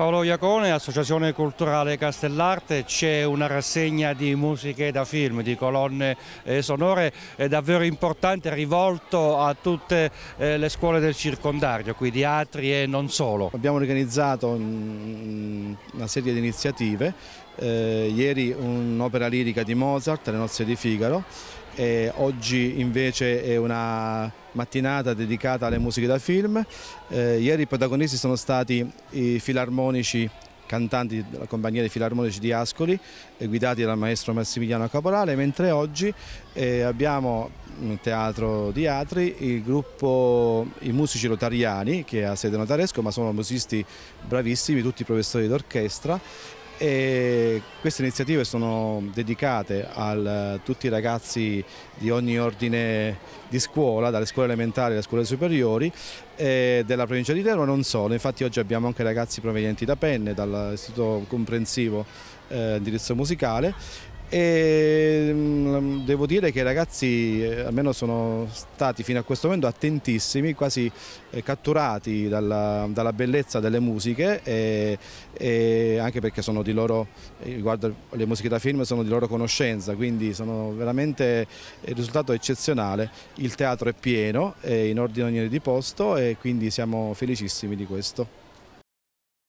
Paolo Iacone, Associazione Culturale Castellarte, c'è una rassegna di musiche da film, di colonne eh, sonore eh, davvero importante rivolto a tutte eh, le scuole del circondario, quindi atri e non solo. Abbiamo organizzato una serie di iniziative, ieri un'opera lirica di Mozart, le nozze di Figaro, e oggi invece è una mattinata dedicata alle musiche da film. Eh, ieri i protagonisti sono stati i filarmonici cantanti della compagnia dei filarmonici di Ascoli eh, guidati dal maestro Massimiliano Caporale, mentre oggi eh, abbiamo nel mm, teatro di Atri il gruppo i musici rotariani che ha sede notaresco ma sono musicisti bravissimi, tutti professori d'orchestra e queste iniziative sono dedicate a eh, tutti i ragazzi di ogni ordine di scuola, dalle scuole elementari alle scuole superiori eh, della provincia di Teramo non solo, infatti oggi abbiamo anche ragazzi provenienti da Penne, dall'istituto comprensivo eh, indirizzo musicale e mm, devo dire che i ragazzi eh, almeno sono stati fino a questo momento attentissimi, quasi eh, catturati dalla, dalla bellezza delle musiche e, e anche perché sono di loro, eh, riguardo le musiche da film, sono di loro conoscenza, quindi sono veramente il risultato è eccezionale, il teatro è pieno, è in ordine di posto e quindi siamo felicissimi di questo.